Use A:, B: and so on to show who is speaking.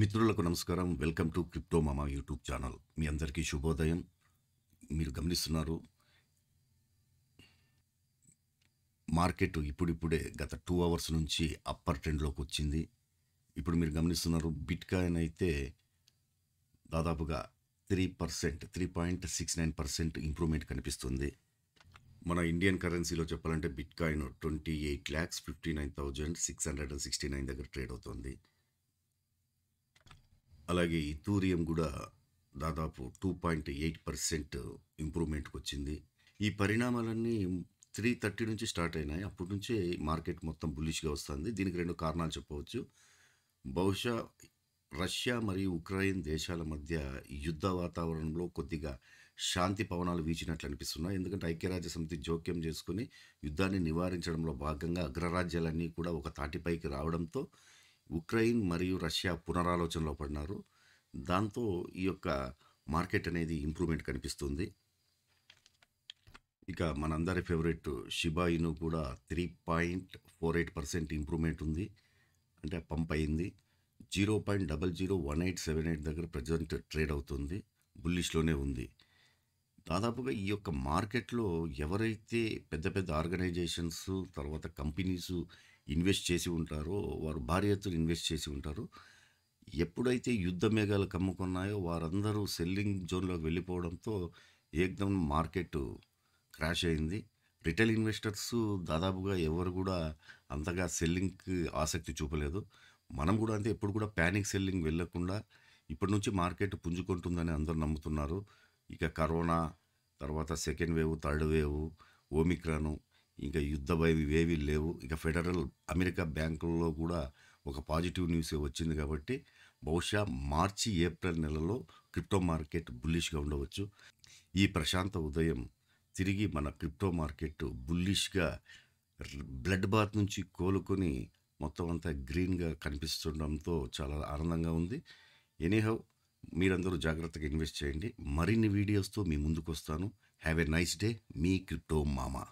A: మిత్రులకు నమస్కారం welcome to crypto Mama YouTube channel మీ అందరికీ శుభోదయం మీరు గమనిస్తున్నారు మార్కెట్ ఇప్పుడిప్పుడే గత టూ అవర్స్ నుంచి అప్పర్ ట్రెండ్లోకి వచ్చింది ఇప్పుడు మీరు గమనిస్తున్నారు బిట్కాయిన్ అయితే దాదాపుగా three percent three point six nine percent improvement కనిపిస్తుంది మన ఇండియన్ కరెన్సీలో చెప్పాలంటే bitcoin twenty eight lakhs fifty nine thousand six hundred and sixty nine దగ్గర ట్రేడ్ అవుతుంది అలాగే ఇథూరియం కూడా దాదాపు టూ పాయింట్ ఎయిట్ పర్సెంట్ ఇంప్రూవ్మెంట్కి వచ్చింది ఈ పరిణామాలన్నీ త్రీ థర్టీ నుంచి స్టార్ట్ అయినాయి అప్పటి నుంచే మార్కెట్ మొత్తం బుల్లిష్గా వస్తుంది దీనికి రెండు కారణాలు చెప్పవచ్చు బహుశా రష్యా మరియు ఉక్రెయిన్ దేశాల మధ్య యుద్ధ వాతావరణంలో కొద్దిగా శాంతి పవనాలు వీచినట్లు అనిపిస్తున్నాయి ఎందుకంటే ఐక్యరాజ్య సమితి జోక్యం చేసుకుని యుద్ధాన్ని నివారించడంలో భాగంగా అగ్రరాజ్యాలన్నీ కూడా ఒక తాటిపైకి రావడంతో ఉక్రెయిన్ మరియు రష్యా పునరాలోచనలో పడినారు దాంతో ఈ యొక్క మార్కెట్ అనేది ఇంప్రూవ్మెంట్ కనిపిస్తుంది ఇక మనందరి ఫేవరెట్ షిబాయిను కూడా three point four eight percent improvement ఉంది అంటే పంప్ అయింది zero point double zero one eight seven eight దగ్గర ప్రజెంట్ ట్రేడ్ అవుతుంది బుల్లిష్లోనే ఉంది దాదాపుగా ఈ యొక్క మార్కెట్లో ఎవరైతే పెద్ద పెద్ద ఆర్గనైజేషన్స్ తర్వాత కంపెనీసు ఇన్వెస్ట్ చేసి ఉంటారో వారు భారీ ఇన్వెస్ట్ చేసి ఉంటారు ఎప్పుడైతే యుద్ధ మేఘాలు కమ్ముకున్నాయో వారందరూ సెల్లింగ్ జోన్లోకి వెళ్ళిపోవడంతో ఏకదం మార్కెట్ క్రాష్ అయింది రిటైల్ ఇన్వెస్టర్స్ దాదాపుగా ఎవరు కూడా అంతగా సెల్లింగ్కి ఆసక్తి చూపలేదు మనం కూడా అంతే ఎప్పుడు కూడా ప్యానిక్ సెల్లింగ్ వెళ్ళకుండా ఇప్పటి నుంచి మార్కెట్ పుంజుకుంటుందని అందరూ నమ్ముతున్నారు ఇక కరోనా తర్వాత second wave third wave Omicron ఇంకా యుద్ధ భయం ఇవేవి లేవు ఇక ఫెడరల్ అమెరికా బ్యాంకుల్లో కూడా ఒక పాజిటివ్ న్యూస్ వచ్చింది కాబట్టి బహుశా మార్చి ఏప్రిల్ నెలలో క్రిప్టో మార్కెట్ బుల్లిష్గా ఉండవచ్చు ఈ ప్రశాంత ఉదయం తిరిగి మన క్రిప్టో మార్కెట్ బుల్లిష్గా బ్లడ్ బాత్ నుంచి కోలుకొని మొత్తం అంతా గ్రీన్గా కనిపిస్తుండడంతో చాలా ఆనందంగా ఉంది ఎనీహౌ మీరందరూ జాగ్రత్తగా ఇన్వెస్ట్ చేయండి మరిన్ని వీడియోస్తో మీ ముందుకు వస్తాను హ్యావ్ ఎ నైస్ డే మీ క్రిప్టో మామా